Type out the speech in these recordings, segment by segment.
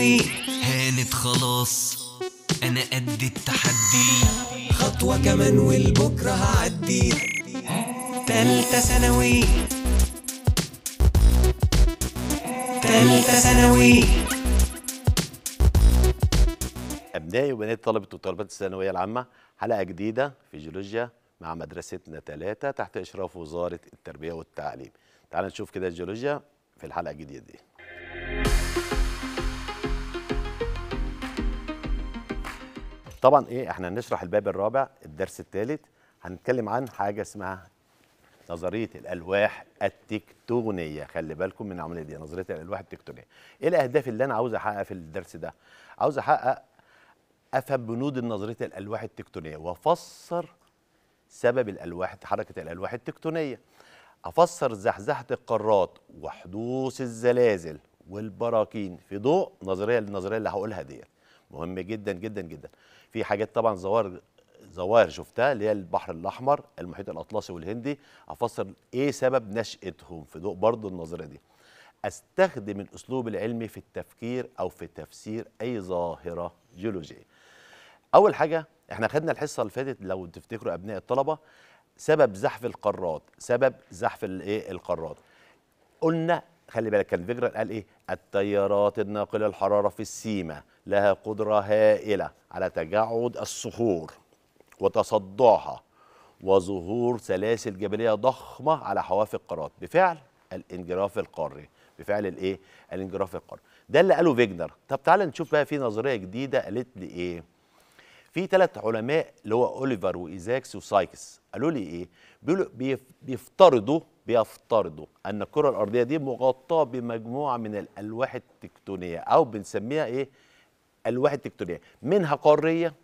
هانت خلاص انا قد التحدي خطوه كمان والبكره هعدي تالتة ثانوي تالتة ثانوي أبنائي وبنات طلبة وطالبات الثانوية العامة حلقة جديدة في جيولوجيا مع مدرستنا ثلاثة تحت إشراف وزارة التربية والتعليم تعال نشوف كده الجيولوجيا في الحلقة الجديدة دي طبعا ايه احنا هنشرح الباب الرابع الدرس الثالث هنتكلم عن حاجه اسمها نظريه الالواح التكتونيه خلي بالكم من العمليه دي نظريه الالواح التكتونيه ايه الاهداف اللي انا عاوز احققها في الدرس ده عاوز احقق افهم بنود نظريه الالواح التكتونيه وافسر سبب الالواح حركه الالواح التكتونيه افسر زحزحه القارات وحدوث الزلازل والبراكين في ضوء نظريه النظريه اللي هقولها ديت مهم جدا جدا جدا في حاجات طبعا ظواهر ظواهر شفتها اللي هي البحر الاحمر المحيط الاطلسي والهندي افسر ايه سبب نشاتهم في ضوء برضه النظريه دي استخدم الاسلوب العلمي في التفكير او في تفسير اي ظاهره جيولوجيه اول حاجه احنا خدنا الحصه اللي فاتت لو تفتكروا ابناء الطلبه سبب زحف القارات سبب زحف الايه القارات قلنا خلي بالك كان فيجرال قال ايه التيارات الناقله الحراره في السيما لها قدره هائله على تجعد الصخور وتصدعها وظهور سلاسل جبليه ضخمه على حواف القارات بفعل الانجراف القاري بفعل الايه الانجراف القاري ده اللي قاله فيجنر طب تعالى نشوف بقى في نظريه جديده قالت لي ايه في ثلاث علماء اللي هو اوليفر وايزاكس وسايكس قالوا لي ايه بيقولوا بيفترضوا بيفترضوا ان الكره الارضيه دي مغطاه بمجموعه من الالواح التكتونيه او بنسميها ايه الواح التكتونيه منها قاريه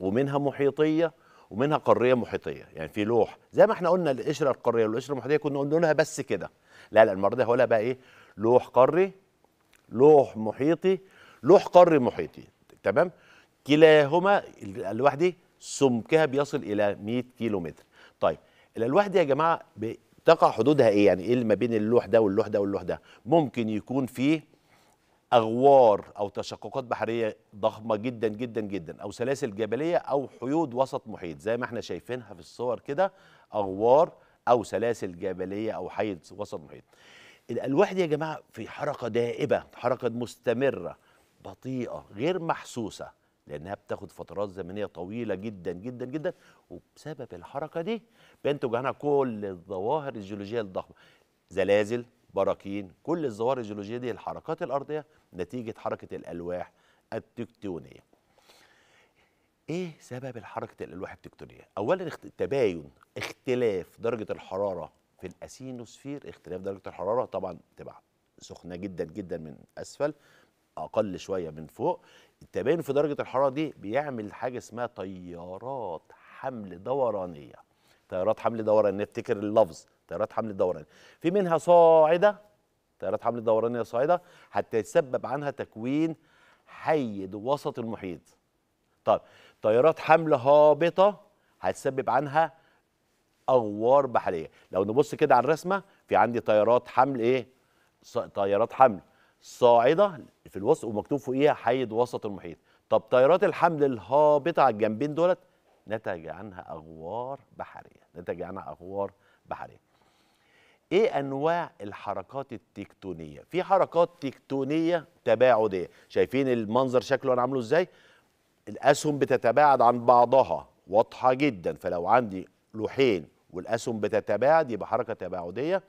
ومنها محيطيه ومنها قاريه محيطيه يعني في لوح زي ما احنا قلنا القشره القاريه والقشره المحيطيه كنا قلنا لها بس كده لا لا المره دي هقولها بقى ايه لوح قاري لوح محيطي لوح قاري محيطي تمام كلاهما الالواح دي سمكها بيصل الى 100 كيلو متر طيب الالواح دي يا جماعه تقع حدودها ايه يعني ايه اللي ما بين اللوح ده واللوح ده واللوح ده ممكن يكون فيه اغوار او تشققات بحريه ضخمه جدا جدا جدا او سلاسل جبليه او حيود وسط محيط زي ما احنا شايفينها في الصور كده اغوار او سلاسل جبليه او حيض وسط محيط الالواح دي يا جماعه في حركه دائبه حركه مستمره بطيئه غير محسوسه لانها بتاخد فترات زمنيه طويله جدا جدا جدا وبسبب الحركه دي بينتج عنها كل الظواهر الجيولوجيه الضخمه زلازل براكين كل الظواهر الجيولوجيه دي الحركات الارضيه نتيجه حركه الالواح التكتونيه ايه سبب حركه الالواح التكتونيه اولا تباين اختلاف درجه الحراره في الاسينوسفير اختلاف درجه الحراره طبعا تبقى سخنه جدا جدا من اسفل اقل شويه من فوق التباين في درجه الحراره دي بيعمل حاجه اسمها تيارات حمل دورانيه تيارات حمل دورانيه نفتكر اللفظ تيارات حمل دورانيه في منها صاعده تيارات حمل دورانيه صاعده حتى يتسبب عنها تكوين حيد وسط المحيط طيب تيارات حمل هابطه هتسبب عنها اغوار بحريه لو نبص كده على الرسمه في عندي تيارات حمل ايه تيارات حمل صاعده في الوسط ومكتوب فوقيها حيد وسط المحيط طب تيارات الحمل الهابطه على الجنبين دولت نتج عنها اغوار بحريه نتج عنها اغوار بحريه ايه انواع الحركات التكتونيه في حركات تكتونيه تباعديه شايفين المنظر شكله انا عامله ازاي الاسهم بتتباعد عن بعضها واضحه جدا فلو عندي لوحين والاسهم بتتباعد يبقى حركه تباعديه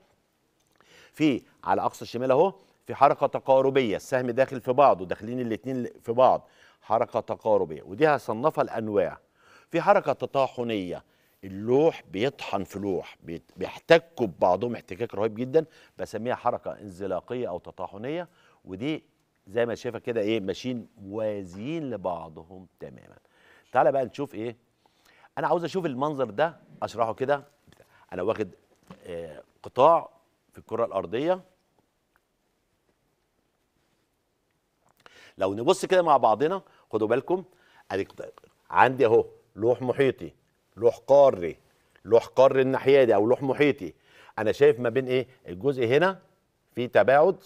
في على اقصى الشمال اهو في حركه تقاربيه السهم داخل في بعضه داخلين الاثنين في بعض حركه تقاربيه ودي هصنفها لانواع في حركه تطاحنيه اللوح بيطحن في لوح بيحتكوا ببعضهم احتكاك رهيب جدا بسميها حركه انزلاقيه او تطاحنيه ودي زي ما شايفه كده ايه ماشيين موازيين لبعضهم تماما تعالى بقى نشوف ايه انا عاوز اشوف المنظر ده اشرحه كده انا واخد آه، قطاع في الكره الارضيه لو نبص كده مع بعضنا خدوا بالكم عندي اهو لوح محيطي لوح قاري لوح قاري الناحيه دي او لوح محيطي انا شايف ما بين ايه الجزء هنا في تباعد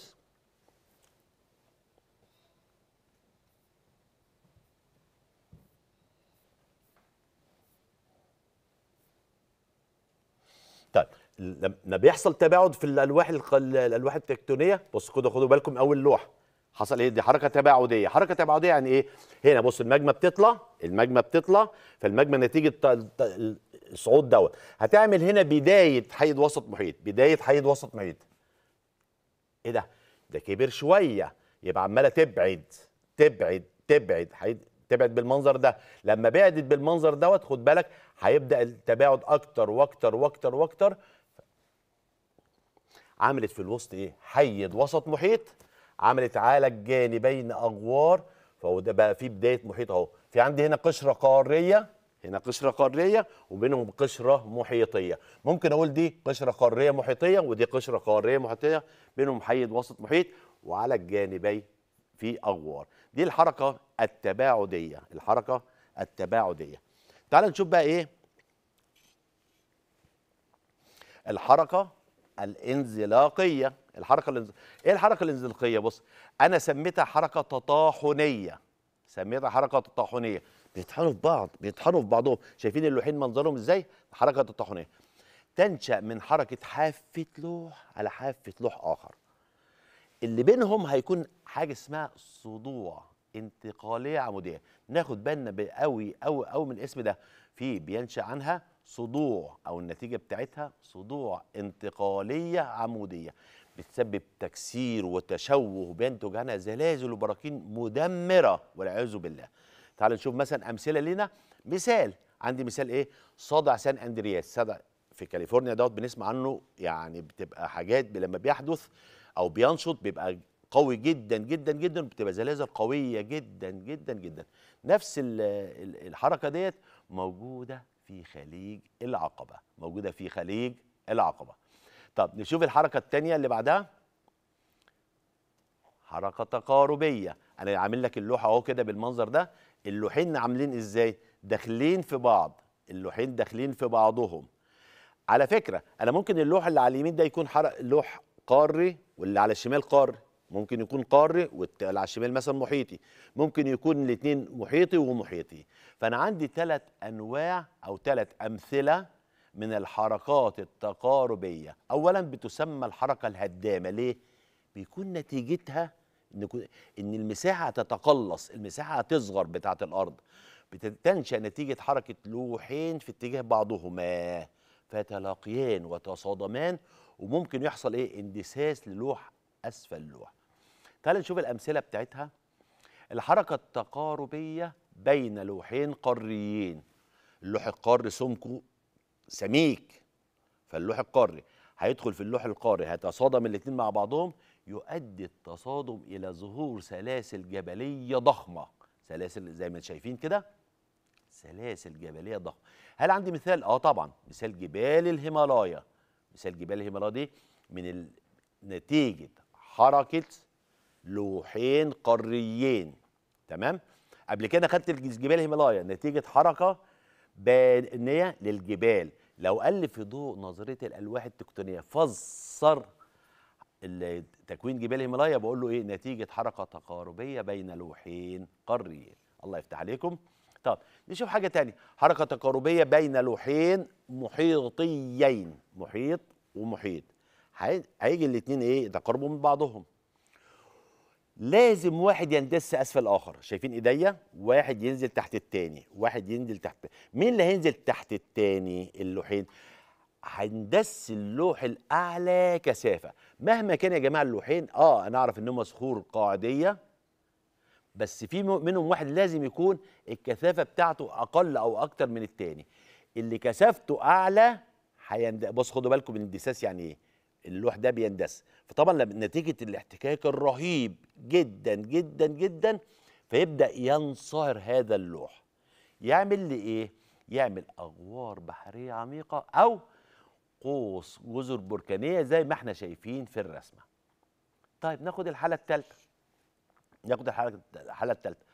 طيب لما بيحصل تباعد في الالواح الالواح التكتونيه بصوا كده خدوا بالكم اول لوحه حصل ايه دي حركه تباعديه حركه تباعديه يعني ايه هنا بص المجمة بتطلع المجمة بتطلع فالمجمة نتيجه الصعود دوت هتعمل هنا بدايه حيض وسط محيط بدايه حيض وسط محيط ايه ده ده كبر شويه يبقى عماله تبعد تبعد تبعد حيض تبعد بالمنظر ده لما بعدت بالمنظر دوت خد بالك هيبدا التباعد اكتر واكتر واكتر واكتر عملت في الوسط ايه حيض وسط محيط عملت على جانبين اغوار فهو ده بقى في بدايه محيط اهو في عندي هنا قشره قاريه هنا قشره قاريه وبينهم قشره محيطيه ممكن اقول دي قشره قاريه محيطيه ودي قشره قاريه محيطيه بينهم حيد وسط محيط وعلى الجانبين في اغوار دي الحركه التباعديه الحركه التباعديه تعال نشوف بقى ايه الحركه الانزلاقيه الحركه الانز... ايه الحركه الانزلاقيه بص انا سميتها حركه تطاحنيه سميتها حركه تطاحنيه بيطحنوا في بعض بيطحنوا في بعضهم شايفين اللوحين منظرهم ازاي حركه تطاحنيه تنشا من حركه حافه لوح على حافه لوح اخر اللي بينهم هيكون حاجه اسمها صدوع انتقاليه عموديه ناخد بالنا قوي قوي قوي من الاسم ده في بينشا عنها صدوع او النتيجه بتاعتها صدوع انتقاليه عموديه بتسبب تكسير وتشوه بينتج عنها زلازل وبراكين مدمره والعياذ بالله. تعال نشوف مثلا امثله لنا مثال عندي مثال ايه؟ صدع سان اندرياس صدع في كاليفورنيا دوت بنسمع عنه يعني بتبقى حاجات لما بيحدث او بينشط بيبقى قوي جدا جدا جدا بتبقى زلازل قويه جدا جدا جدا نفس الحركه ديت موجوده في خليج العقبه موجوده في خليج العقبه طب نشوف الحركه التانية اللي بعدها حركه تقاربيه انا عامل لك اللوحه اهو كده بالمنظر ده اللوحين عاملين ازاي داخلين في بعض اللوحين داخلين في بعضهم على فكره انا ممكن اللوح اللي على اليمين ده يكون حرق لوح قاري واللي على الشمال قاري ممكن يكون قاري واللي على الشمال مثلا محيطي ممكن يكون الاثنين محيطي ومحيطي فانا عندي ثلاث انواع او ثلاث امثله من الحركات التقاربية أولا بتسمى الحركة الهدامة ليه؟ بيكون نتيجتها إن المساحة تتقلص المساحة تصغر بتاعة الأرض بتنشأ نتيجة حركة لوحين في اتجاه بعضهما فتلاقيان وتصادمان وممكن يحصل ايه اندساس للوح اسفل اللوح تعال نشوف الامثله بتاعتها الحركه التقاربيه بين لوحين قاريين اللوح القاري سمكه سميك فاللوح القاري هيدخل في اللوح القاري هيتصادم الاثنين مع بعضهم يؤدي التصادم الى ظهور سلاسل جبليه ضخمه سلاسل زي ما شايفين كده سلاسل جبليه ضخمه هل عندي مثال اه طبعا مثال جبال الهيمالايا مثال جبال الهيمالايا دي من ال... نتيجه حركه لوحين قاريين تمام قبل كده خدت جبال الهيمالايا نتيجه حركه بانيه للجبال لو قال في ضوء نظريه الالواح التكتونيه فسر تكوين جبال الهيمالايا بقول له ايه نتيجه حركه تقاربيه بين لوحين قاريين الله يفتح عليكم طب نشوف حاجه تانية حركه تقاربيه بين لوحين محيطيين محيط ومحيط هيجي الاثنين ايه يتقاربوا من بعضهم لازم واحد يندس اسفل الاخر شايفين ايديا واحد ينزل تحت التاني واحد ينزل تحت مين اللي هينزل تحت التاني اللوحين هندس اللوح الاعلى كثافه مهما كان يا جماعه اللوحين اه انا اعرف ان هم صخور قاعديه بس في منهم واحد لازم يكون الكثافه بتاعته اقل او اكتر من التاني اللي كثافته اعلى هيند... بص خدوا بالكم من الاندساس يعني ايه اللوح ده بيندس فطبعا نتيجه الاحتكاك الرهيب جدا جدا جدا فيبدا ينصهر هذا اللوح يعمل لي ايه يعمل اغوار بحريه عميقه او قوس جزر بركانيه زي ما احنا شايفين في الرسمه طيب ناخد الحاله الثالثه ناخد الحاله الحاله الثالثه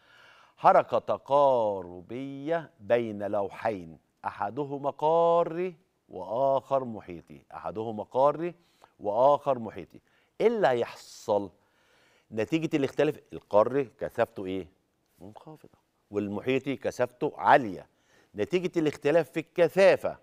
حركه تقاربيه بين لوحين احدهما قاري واخر محيطي احدهما قاري واخر محيطي ايه اللي هيحصل نتيجه اللي اختلف القاري كثافته ايه منخفضه والمحيطي كثافته عاليه نتيجه الاختلاف في الكثافه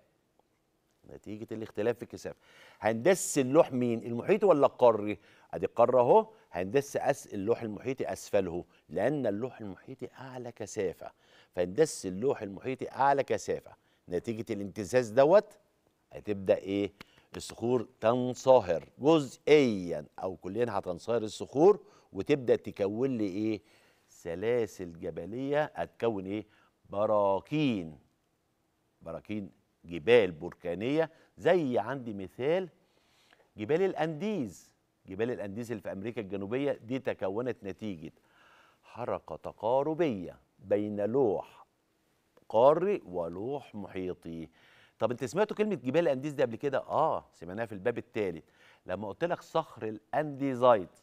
نتيجه الاختلاف في الكثافه هندس اللوح مين المحيطي ولا القاري ادي القاره اهو هندس أس اللوح المحيطي اسفله لان اللوح المحيطي اعلى كثافه فندس اللوح المحيطي اعلى كثافه نتيجه الامتزاز دوت هتبدا ايه الصخور تنصهر جزئيا او كليا هتنصهر الصخور وتبدا تكون لي ايه سلاسل جبليه هتكون ايه براكين براكين جبال بركانيه زي عندي مثال جبال الانديز جبال الانديز اللي في امريكا الجنوبيه دي تكونت نتيجه حركه تقاربيه بين لوح قاري ولوح محيطي طب انت سمعتوا كلمه جبال الانديز دي قبل كده اه سمعناها في الباب الثالث لما قلت لك صخر الانديزايت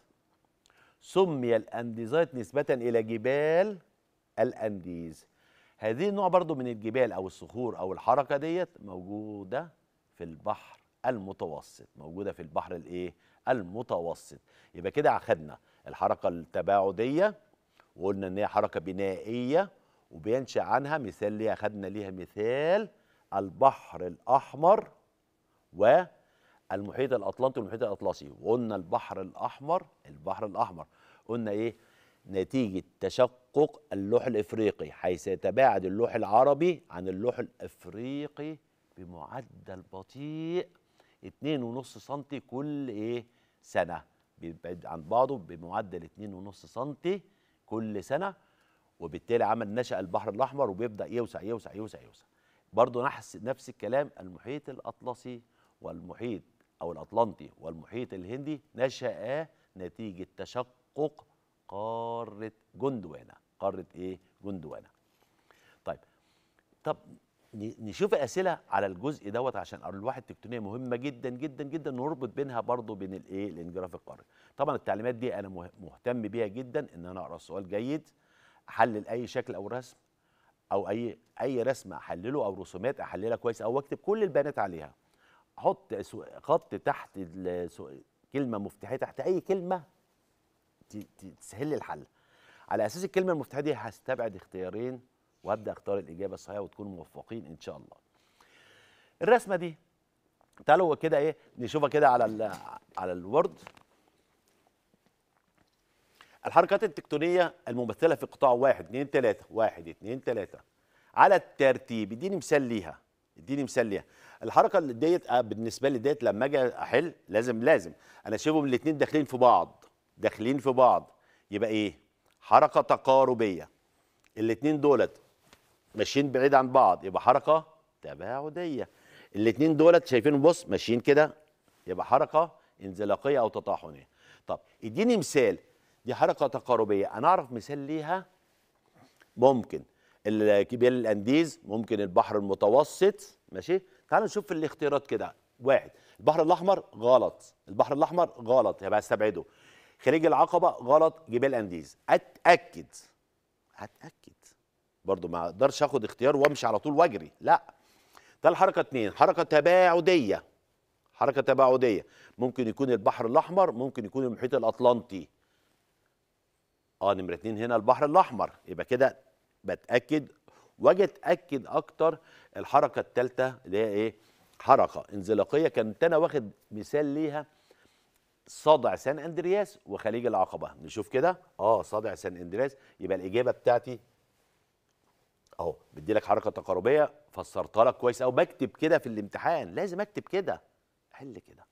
سمي الانديزايت نسبه الى جبال الانديز هذه النوع برضو من الجبال او الصخور او الحركه ديت موجوده في البحر المتوسط موجوده في البحر الايه المتوسط يبقى كده اخذنا الحركه التباعديه وقلنا ان هي حركه بنائيه وبينشا عنها مثال ليها اخدنا ليها مثال البحر الأحمر والمحيط الأطلنطي والمحيط الأطلسي وقلنا البحر الأحمر البحر الأحمر قلنا إيه نتيجة تشقق اللوح الإفريقي حيث يتباعد اللوح العربي عن اللوح الإفريقي بمعدل بطيء 2.5 سم كل إيه سنة بيبعد عن بعضه بمعدل 2.5 سم كل سنة وبالتالي عمل نشأ البحر الأحمر وبيبدأ يوسع يوسع يوسع يوسع برضه نحس نفس الكلام المحيط الأطلسي والمحيط أو الأطلنطي والمحيط الهندي نشأ نتيجة تشقق قارة جندوانا قارة إيه؟ جندوانا طيب طب نشوف أسئلة على الجزء دوت عشان الواحد التكتونية مهمة جدا جدا جدا نربط بينها برضه بين الإيه؟ الانجراف القاري طبعا التعليمات دي أنا مهتم بيها جدا إن أنا أقرأ السؤال جيد أحلل أي شكل أو رسم او اي اي رسم احلله او رسومات احللها كويس او اكتب كل البيانات عليها احط خط تحت كلمه مفتاحيه تحت اي كلمه تسهل لي الحل على اساس الكلمه المفتاحيه دي هستبعد اختيارين وابدا اختار الاجابه الصحيحه وتكونوا موفقين ان شاء الله الرسمه دي تعالوا كده ايه نشوفها كده على على الورد الحركات التكتونيه الممثله في قطاع 1 2 3 1 2 3 على الترتيب اديني مثال ليها اديني مثال ليها الحركه ديت آه، بالنسبه لي ديت لما اجي احل لازم لازم انا اشوفهم الاثنين داخلين في بعض داخلين في بعض يبقى ايه حركه تقاربيه الاثنين دولت ماشيين بعيد عن بعض يبقى حركه تباعديه الاثنين دولت شايفين بص ماشيين كده يبقى حركه انزلاقيه او تطاحنيه طب اديني مثال دي حركه تقاربيه انا اعرف مثال ليها ممكن الجبال الانديز ممكن البحر المتوسط ماشي تعال نشوف الاختيارات كده واحد البحر الاحمر غلط البحر الاحمر غلط يبقى استبعده خليج العقبه غلط جبال انديز اتاكد اتاكد برضو ما اقدرش اخد اختيار وامشي على طول واجري لا ده الحركه اتنين حركه تباعديه حركه تباعديه ممكن يكون البحر الاحمر ممكن يكون المحيط الاطلنطي اه نمره اتنين هنا البحر الاحمر يبقى كده بتاكد واجي اتاكد اكتر الحركه الثالثه اللي هي ايه حركه انزلاقيه كنت انا واخد مثال ليها صدع سان اندرياس وخليج العقبه نشوف كده اه صدع سان اندرياس يبقى الاجابه بتاعتي اهو بدي لك حركه تقاربيه فسرتها لك كويس او بكتب كده في الامتحان لازم اكتب كده حل كده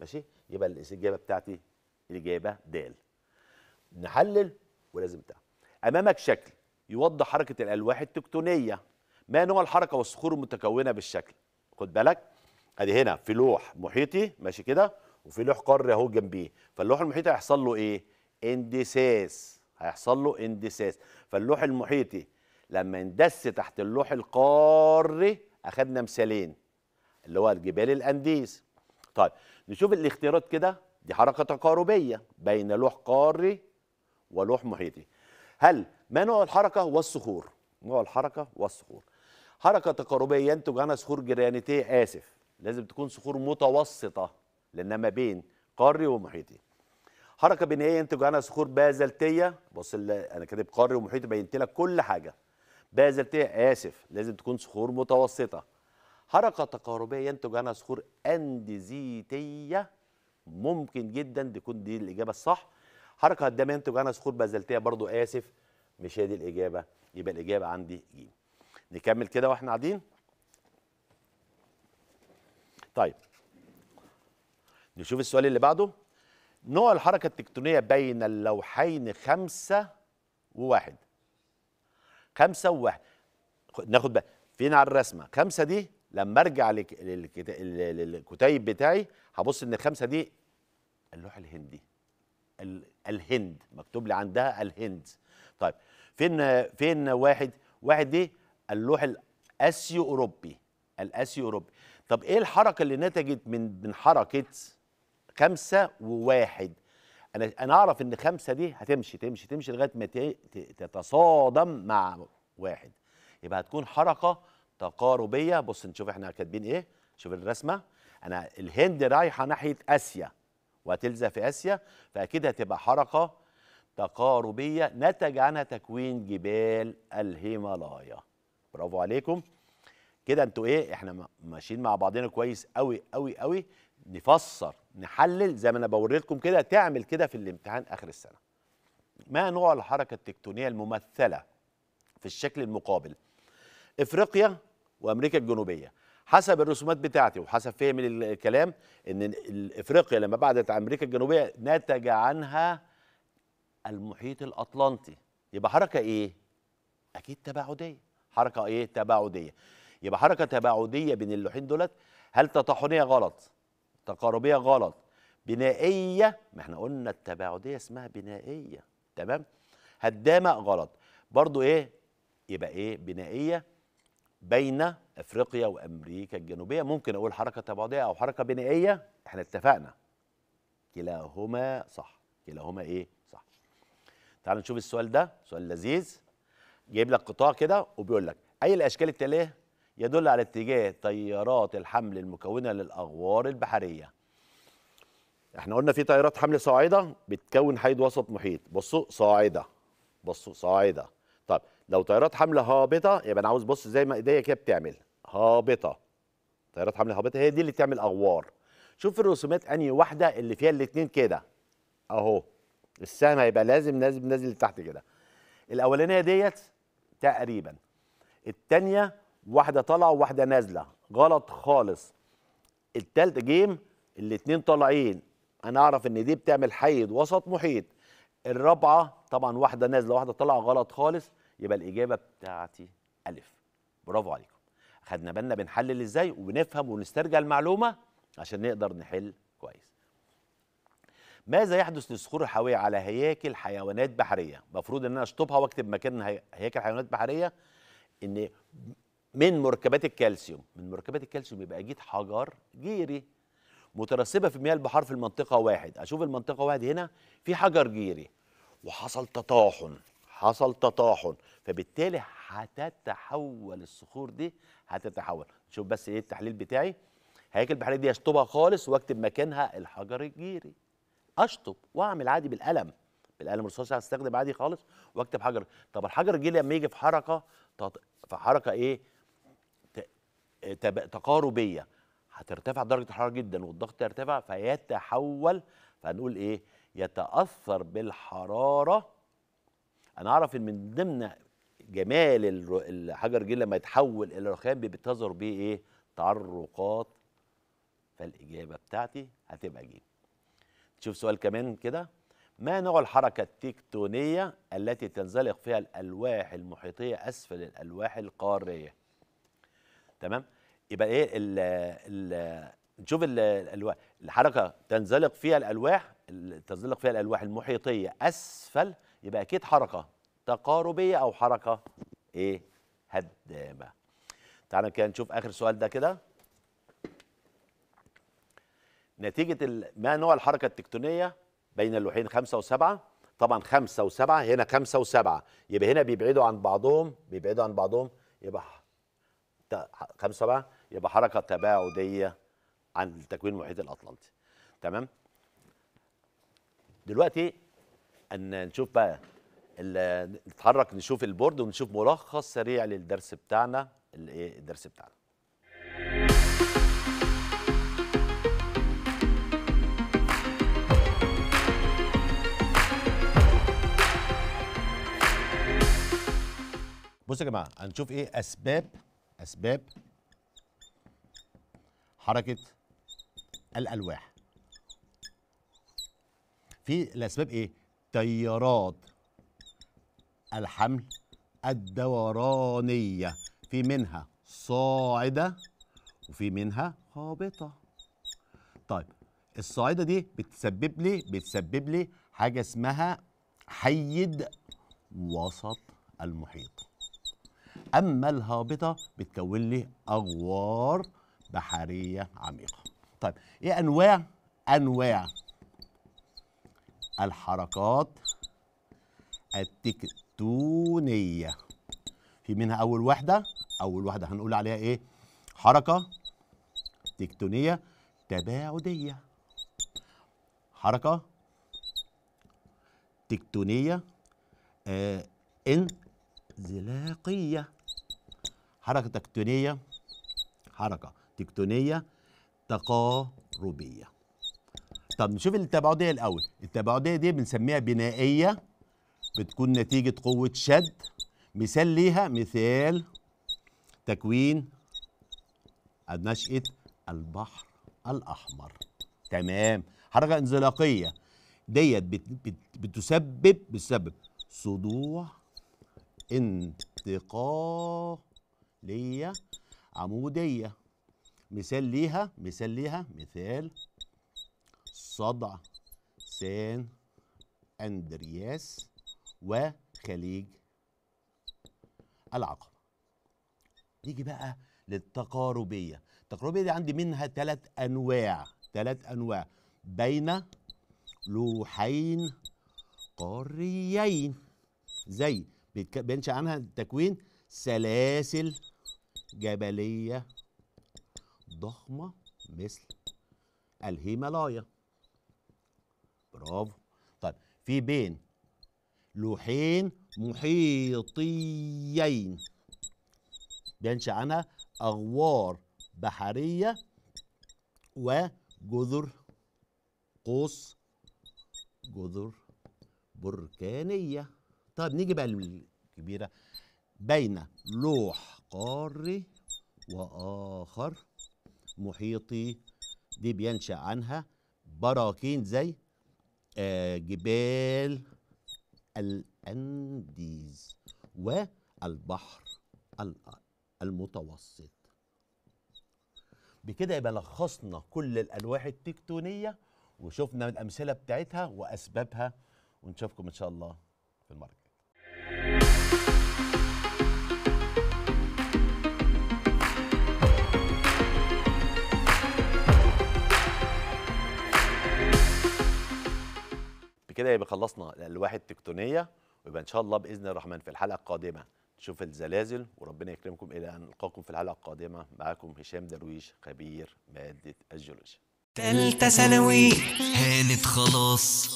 ماشي يبقى الاجابه بتاعتي الاجابه د نحلل ولازم تعمل امامك شكل يوضح حركه الالواح التكتونيه ما نوع الحركه والصخور المتكونه بالشكل خد بالك ادي هنا في لوح محيطي ماشي كده وفي لوح قاري اهو جنبيه فاللوح المحيطي هيحصل له ايه اندساس هيحصل له اندساس فاللوح المحيطي لما اندس تحت اللوح القاري اخدنا مثالين اللي هو الجبال الانديز طيب نشوف الاختيارات كده دي حركه تقاربيه بين لوح قاري ولوح محيطي هل ما نوع الحركة والصخور نوع الحركة والصخور حركة تقاربية ينتج عنها صخور جرانيتية آسف لازم تكون صخور متوسطة لأنها ما بين قاري ومحيطي حركة بنائية ينتج عنها صخور بازلتية بص أنا كاتب قاري ومحيطي بينت لك كل حاجة بازلتية آسف لازم تكون صخور متوسطة حركة تقاربية ينتج عنها صخور أندزيتية ممكن جدا تكون دي الإجابة الصح حركه قدامي ينتج عنها صخور بذلتيه برضه اسف مش هي دي الاجابه يبقى الاجابه عندي ج نكمل كده واحنا قاعدين طيب نشوف السؤال اللي بعده نوع الحركه التكتونيه بين اللوحين خمسة وواحد خمسة وواحد ناخد بقى فين على الرسمه خمسة دي لما ارجع للكتيب بتاعي هبص ان الخمسة دي اللوح الهندي الهند مكتوب لي عندها الهند طيب فين فين واحد واحد دي اللوح الاسيو اوروبي الاسيو اوروبي طب ايه الحركه اللي نتجت من من حركه خمسة وواحد انا انا اعرف ان خمسة دي هتمشي تمشي تمشي لغايه ما تتصادم مع واحد يبقى هتكون حركه تقاربيه بص نشوف احنا كاتبين ايه شوف الرسمه انا الهند رايحه ناحيه اسيا وتلزا في اسيا فاكيد هتبقى حركه تقاربيه نتج عنها تكوين جبال الهيمالايا برافو عليكم كده انتوا ايه احنا ماشيين مع بعضنا كويس قوي قوي قوي نفسر نحلل زي ما انا بوري لكم كده تعمل كده في الامتحان اخر السنه ما نوع الحركه التكتونيه الممثله في الشكل المقابل افريقيا وامريكا الجنوبيه حسب الرسومات بتاعتي وحسب فهمي للكلام ان افريقيا لما بعدت عن امريكا الجنوبيه نتج عنها المحيط الاطلنطي يبقى حركه ايه اكيد تباعديه حركه ايه تباعديه يبقى حركه تباعديه بين اللوحين دولت هل تطاحنيه غلط تقاربيه غلط بنائيه ما احنا قلنا التباعديه اسمها بنائيه تمام هدامه غلط برضو ايه يبقى ايه بنائيه بين افريقيا وامريكا الجنوبيه ممكن اقول حركه تباعديه او حركه بنائيه احنا اتفقنا كلاهما صح كلاهما ايه صح تعال نشوف السؤال ده سؤال لذيذ جايب لك قطاع كده وبيقول لك اي الاشكال التاليه يدل على اتجاه تيارات الحمل المكونه للاغوار البحريه احنا قلنا في تيارات حمل صاعده بتكون حيض وسط محيط بصوا صاعده بصوا صاعده طب لو طيارات حمله هابطه يبقى انا عاوز بص زي ما ايديا كده بتعمل هابطه طيارات حمله هابطه هي دي اللي بتعمل اغوار شوف في الرسومات انهي واحده اللي فيها الاثنين كده اهو السهم هيبقى لازم نازل نازل لتحت كده الاولانيه ديت تقريبا الثانيه واحده طالعه وواحده نازله غلط خالص التالتة جيم الاثنين طالعين انا اعرف ان دي بتعمل حيد وسط محيط الرابعه طبعا واحده نازله واحده طالعه غلط خالص يبقى الاجابه بتاعتي الف برافو عليكم خدنا بالنا بنحلل ازاي وبنفهم ونسترجع المعلومه عشان نقدر نحل كويس ماذا يحدث للصخور الحيويه على هياكل حيوانات بحريه المفروض ان انا اشطبها واكتب مكان هياكل حيوانات بحريه ان من مركبات الكالسيوم من مركبات الكالسيوم يبقى جيت حجر جيري مترسبه في مياه البحار في المنطقه واحد اشوف المنطقه واحد هنا في حجر جيري وحصل تطاحن حصل تطاحن فبالتالي هتتحول الصخور دي هتتحول شوف بس ايه التحليل بتاعي هياكل البحريه دي اشطبها خالص واكتب مكانها الحجر الجيري اشطب واعمل عادي بالقلم بالقلم الرصاصي هستخدم عادي خالص واكتب حجر طب الحجر الجيري لما يجي في حركه تط... في حركه ايه تقاربيه هترتفع درجه الحراره جدا والضغط يرتفع فيتحول فنقول ايه يتاثر بالحراره انا اعرف ان من ضمن جمال الحجر جه لما يتحول الى رخام بتظهر بيه ايه تعرقات فالاجابه بتاعتي هتبقى جيم تشوف سؤال كمان كده ما نوع الحركة التكتونية التي تنزلق فيها الألواح المحيطية أسفل الألواح القارية تمام يبقى ايه ال ال نشوف الألواح الحركة تنزلق فيها الألواح تنزلق فيها الألواح المحيطية أسفل يبقى اكيد حركه تقاربيه او حركه ايه هدامه تعالى كده نشوف اخر سؤال ده كده نتيجه ما نوع الحركه التكتونيه بين اللوحين خمسة وسبعة طبعا خمسة وسبعة هنا خمسة وسبعة يبقى هنا بيبعدوا عن بعضهم بيبعدوا عن بعضهم يبقى خمسة وسبعة يبقى حركة تباعدية عن التكوين المحيط الأطلنطي تمام دلوقتي ان نشوف بقى نتحرك نشوف البورد ونشوف ملخص سريع للدرس بتاعنا الايه الدرس بتاعنا بصوا يا جماعه هنشوف ايه اسباب اسباب حركه الالواح في الاسباب ايه التيارات الحمل الدورانية في منها صاعدة وفي منها هابطة طيب الصاعدة دي بتسبب لي بتسبب لي حاجة اسمها حيد وسط المحيط أما الهابطة بتكون لي أغوار بحرية عميقة طيب إيه أنواع أنواع الحركات التكتونية في منها أول واحدة أول واحدة هنقول عليها إيه حركة تكتونية تباعدية حركة تكتونية آه انزلاقية حركة تكتونية حركة تكتونية تقاربية طب نشوف التباعديه الاول التباعديه دي بنسميها بنائيه بتكون نتيجه قوه شد مثال ليها مثال تكوين نشأة البحر الأحمر تمام حركة انزلاقية ديت بتسبب بتسبب صدوع انتقالية عمودية مثال ليها مثال ليها مثال صدع سان أندرياس وخليج العقبة نيجي بقى للتقاربية التقاربية دي عندي منها ثلاث أنواع ثلاث أنواع بين لوحين قاريين زي بينشأ عنها تكوين سلاسل جبلية ضخمة مثل الهيمالايا برافو طيب في بين لوحين محيطيين بينشأ عنها أغوار بحرية وجذر قوس جذر بركانية طيب نيجي بقى للكبيرة بين لوح قاري وآخر محيطي دي بينشأ عنها براكين زي آه، جبال الانديز والبحر المتوسط بكده يبقى لخصنا كل الالواح التكتونيه وشفنا الامثله بتاعتها واسبابها ونشوفكم ان شاء الله في المره الجايه بكده يبقى خلصنا الواحد التكتونيه ويبقى ان شاء الله باذن الرحمن في الحلقه القادمه نشوف الزلازل وربنا يكرمكم الى ان نلقاكم في الحلقه القادمه معاكم هشام درويش خبير ماده الجيولوجيا تالتة ثانوي هانت خلاص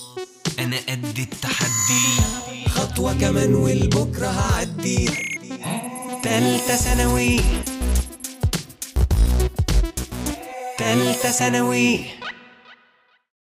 انا قد التحدي خطوه كمان والبكره هعدي تالتة ثانوي تالتة ثانوي